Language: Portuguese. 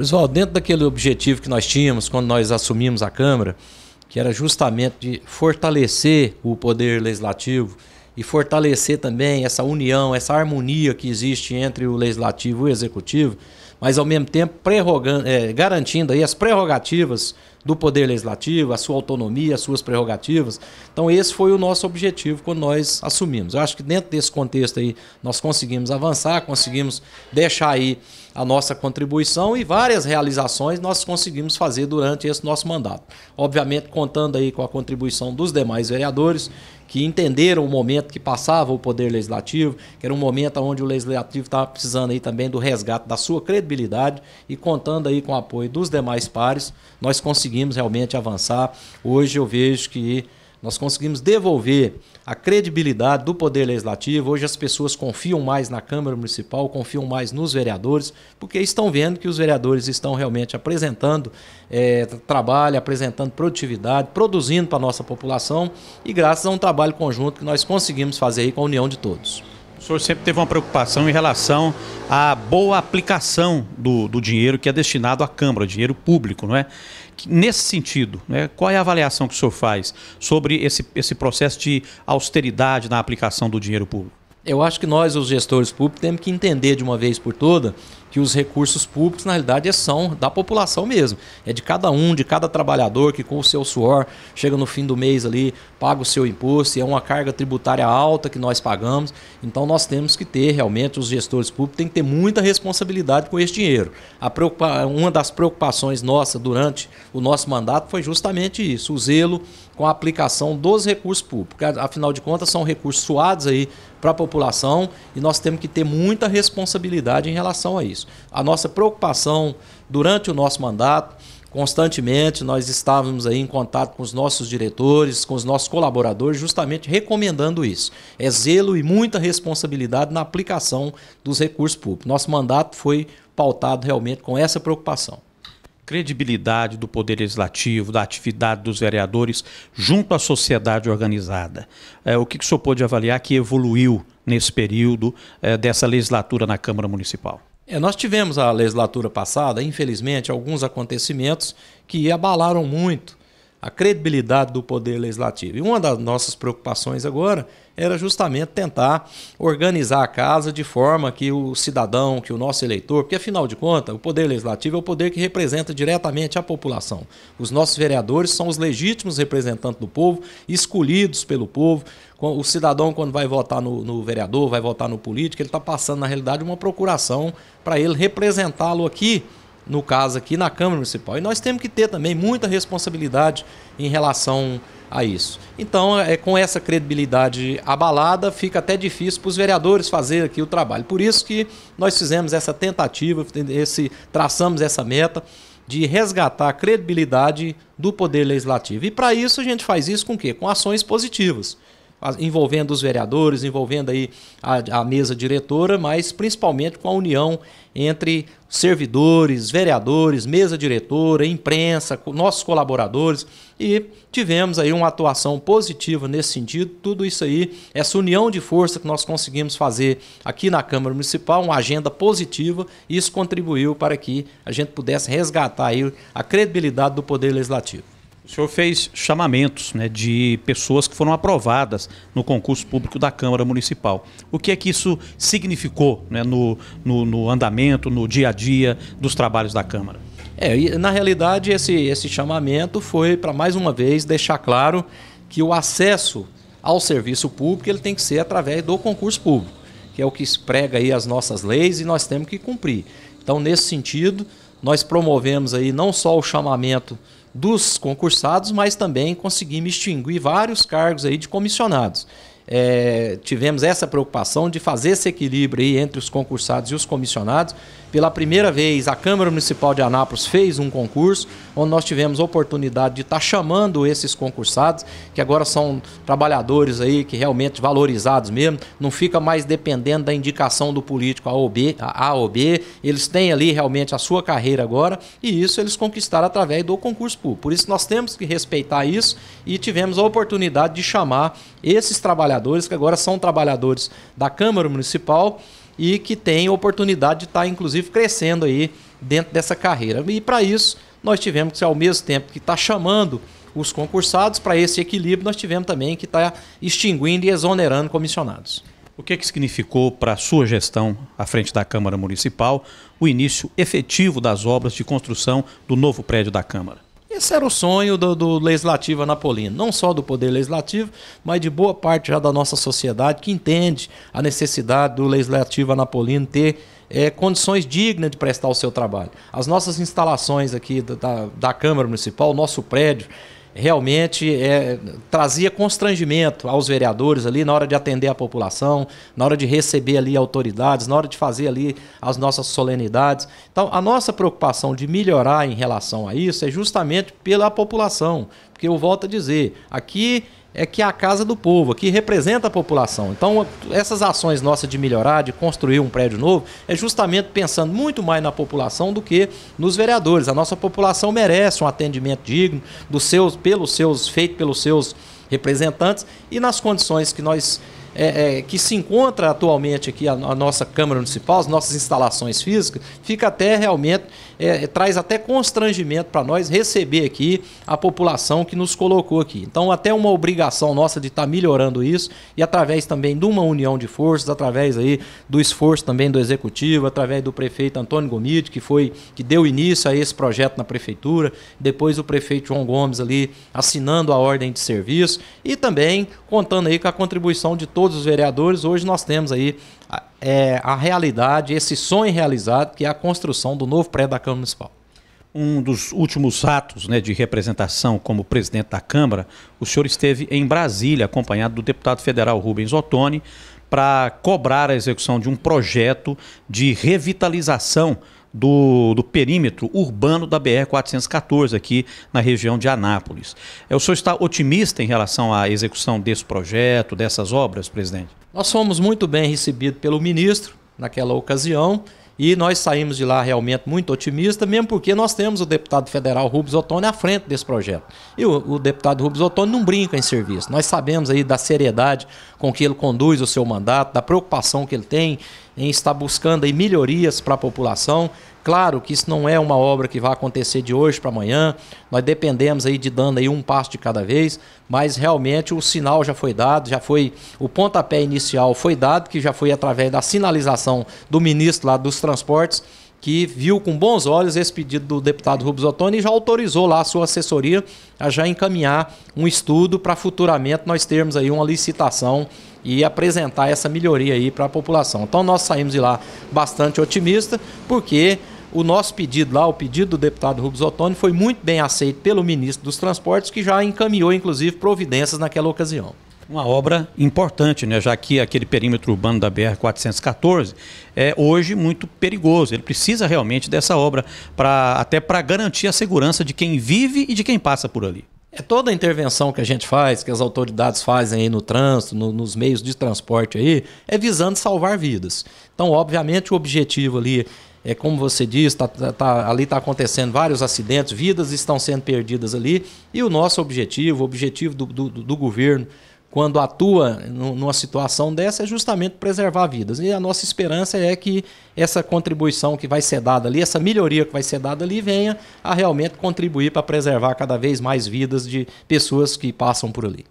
Luizval, dentro daquele objetivo que nós tínhamos quando nós assumimos a Câmara, que era justamente de fortalecer o poder legislativo, e fortalecer também essa união, essa harmonia que existe entre o legislativo e o executivo, mas ao mesmo tempo é, garantindo aí as prerrogativas do poder legislativo, a sua autonomia, as suas prerrogativas. Então esse foi o nosso objetivo quando nós assumimos. Eu acho que dentro desse contexto aí nós conseguimos avançar, conseguimos deixar aí a nossa contribuição e várias realizações nós conseguimos fazer durante esse nosso mandato. Obviamente contando aí com a contribuição dos demais vereadores que entenderam o momento que passava o poder legislativo, que era um momento onde o legislativo estava precisando aí também do resgate da sua credibilidade e contando aí com o apoio dos demais pares, nós conseguimos realmente avançar. Hoje eu vejo que nós conseguimos devolver a credibilidade do Poder Legislativo. Hoje as pessoas confiam mais na Câmara Municipal, confiam mais nos vereadores, porque estão vendo que os vereadores estão realmente apresentando é, trabalho, apresentando produtividade, produzindo para a nossa população e graças a um trabalho conjunto que nós conseguimos fazer aí com a união de todos. O senhor sempre teve uma preocupação em relação à boa aplicação do, do dinheiro que é destinado à Câmara, dinheiro público, não é? nesse sentido, né, qual é a avaliação que o senhor faz sobre esse, esse processo de austeridade na aplicação do dinheiro público? Eu acho que nós, os gestores públicos, temos que entender de uma vez por todas que os recursos públicos, na realidade, é são da população mesmo. É de cada um, de cada trabalhador que, com o seu suor, chega no fim do mês ali, paga o seu imposto, e é uma carga tributária alta que nós pagamos. Então, nós temos que ter realmente, os gestores públicos têm que ter muita responsabilidade com esse dinheiro. Preocupa... Uma das preocupações nossas durante o nosso mandato foi justamente isso: o zelo com a aplicação dos recursos públicos. Afinal de contas, são recursos suados aí para a população e nós temos que ter muita responsabilidade em relação a isso isso. A nossa preocupação durante o nosso mandato, constantemente, nós estávamos aí em contato com os nossos diretores, com os nossos colaboradores, justamente recomendando isso. É zelo e muita responsabilidade na aplicação dos recursos públicos. Nosso mandato foi pautado realmente com essa preocupação credibilidade do poder legislativo, da atividade dos vereadores junto à sociedade organizada. É, o que, que o senhor pôde avaliar que evoluiu nesse período é, dessa legislatura na Câmara Municipal? É, nós tivemos a legislatura passada, infelizmente, alguns acontecimentos que abalaram muito a credibilidade do poder legislativo. E uma das nossas preocupações agora era justamente tentar organizar a casa de forma que o cidadão, que o nosso eleitor, porque afinal de contas, o poder legislativo é o poder que representa diretamente a população. Os nossos vereadores são os legítimos representantes do povo, escolhidos pelo povo. O cidadão, quando vai votar no, no vereador, vai votar no político, ele está passando, na realidade, uma procuração para ele representá-lo aqui no caso aqui na Câmara Municipal. E nós temos que ter também muita responsabilidade em relação a isso. Então, é com essa credibilidade abalada, fica até difícil para os vereadores fazer aqui o trabalho. Por isso que nós fizemos essa tentativa, esse traçamos essa meta de resgatar a credibilidade do poder legislativo. E para isso a gente faz isso com o quê? Com ações positivas envolvendo os vereadores, envolvendo aí a, a mesa diretora, mas principalmente com a união entre servidores, vereadores, mesa diretora, imprensa, nossos colaboradores e tivemos aí uma atuação positiva nesse sentido. Tudo isso aí, essa união de força que nós conseguimos fazer aqui na Câmara Municipal, uma agenda positiva, isso contribuiu para que a gente pudesse resgatar aí a credibilidade do poder legislativo. O senhor fez chamamentos né, de pessoas que foram aprovadas no concurso público da Câmara Municipal. O que é que isso significou né, no, no, no andamento, no dia a dia dos trabalhos da Câmara? É, na realidade, esse, esse chamamento foi para, mais uma vez, deixar claro que o acesso ao serviço público ele tem que ser através do concurso público, que é o que prega aí as nossas leis e nós temos que cumprir. Então, nesse sentido, nós promovemos aí não só o chamamento dos concursados, mas também conseguimos extinguir vários cargos aí de comissionados. É, tivemos essa preocupação de fazer esse equilíbrio aí entre os concursados e os comissionados pela primeira vez, a Câmara Municipal de Anápolis fez um concurso, onde nós tivemos a oportunidade de estar chamando esses concursados, que agora são trabalhadores aí, que realmente valorizados mesmo, não fica mais dependendo da indicação do político A ou B, tá? a ou B eles têm ali realmente a sua carreira agora, e isso eles conquistaram através do concurso público. Por isso nós temos que respeitar isso e tivemos a oportunidade de chamar esses trabalhadores, que agora são trabalhadores da Câmara Municipal, e que tem oportunidade de estar, tá, inclusive, crescendo aí dentro dessa carreira. E para isso, nós tivemos que, ao mesmo tempo que está chamando os concursados para esse equilíbrio, nós tivemos também que estar tá extinguindo e exonerando comissionados. O que, que significou para a sua gestão à frente da Câmara Municipal o início efetivo das obras de construção do novo prédio da Câmara? Esse era o sonho do, do legislativo anapolino, não só do poder legislativo, mas de boa parte já da nossa sociedade que entende a necessidade do legislativo anapolino ter é, condições dignas de prestar o seu trabalho. As nossas instalações aqui da, da, da Câmara Municipal, o nosso prédio, realmente é, trazia constrangimento aos vereadores ali na hora de atender a população, na hora de receber ali autoridades, na hora de fazer ali as nossas solenidades. Então, a nossa preocupação de melhorar em relação a isso é justamente pela população, porque eu volto a dizer, aqui é que é a casa do povo, que representa a população. Então, essas ações nossas de melhorar, de construir um prédio novo, é justamente pensando muito mais na população do que nos vereadores. A nossa população merece um atendimento digno dos seus, pelos seus, feito pelos seus representantes e nas condições que nós é, é, que se encontra atualmente aqui a, a, nossa Câmara Municipal, as nossas instalações físicas, fica até realmente, é, é traz até constrangimento para nós receber aqui a população que nos colocou aqui. Então, até uma obrigação nossa de estar tá melhorando isso e através também de uma união de forças, através aí do esforço também do Executivo, através do prefeito Antônio Gomide, que foi, que deu início a esse projeto na Prefeitura, depois o prefeito João Gomes ali assinando a ordem de serviço e também contando aí com a contribuição de todos todos os vereadores, hoje nós temos aí a, é, a realidade, esse sonho realizado, que é a construção do novo prédio da Câmara Municipal. Um dos últimos atos né, de representação como presidente da Câmara, o senhor esteve em Brasília, acompanhado do deputado federal Rubens Ottoni, para cobrar a execução de um projeto de revitalização do, do, perímetro urbano da BR-414 aqui na região de Anápolis. É, o senhor está otimista em relação à execução desse projeto, dessas obras, presidente? Nós fomos muito bem recebidos pelo ministro naquela ocasião e nós saímos de lá realmente muito otimistas, mesmo porque nós temos o deputado federal Rubens Ottoni à frente desse projeto. E o, o deputado Rubens Ottoni não brinca em serviço. Nós sabemos aí da seriedade com que ele conduz o seu mandato, da preocupação que ele tem em estar buscando aí melhorias para a população Claro que isso não é uma obra que vai acontecer de hoje para amanhã. Nós dependemos aí de dando aí um passo de cada vez, mas realmente o sinal já foi dado, já foi o pontapé inicial foi dado, que já foi através da sinalização do ministro lá dos Transportes que viu com bons olhos esse pedido do deputado Rubens Ottoni e já autorizou lá a sua assessoria a já encaminhar um estudo para futuramente nós termos aí uma licitação e apresentar essa melhoria aí para a população. Então nós saímos de lá bastante otimista, porque o nosso pedido lá, o pedido do deputado Rubens Ottoni, foi muito bem aceito pelo ministro dos Transportes, que já encaminhou, inclusive, providências naquela ocasião. Uma obra importante, né? já que aquele perímetro urbano da BR-414 é hoje muito perigoso. Ele precisa realmente dessa obra, pra, até para garantir a segurança de quem vive e de quem passa por ali. É toda a intervenção que a gente faz, que as autoridades fazem aí no trânsito, no, nos meios de transporte aí, é visando salvar vidas. Então, obviamente, o objetivo ali é como você diz, tá, tá, tá ali está acontecendo vários acidentes, vidas estão sendo perdidas ali, e o nosso objetivo, o objetivo do, do, do governo, quando atua numa situação dessa, é justamente preservar vidas. E a nossa esperança é que essa contribuição que vai ser dada ali, essa melhoria que vai ser dada ali, venha a realmente contribuir para preservar cada vez mais vidas de pessoas que passam por ali.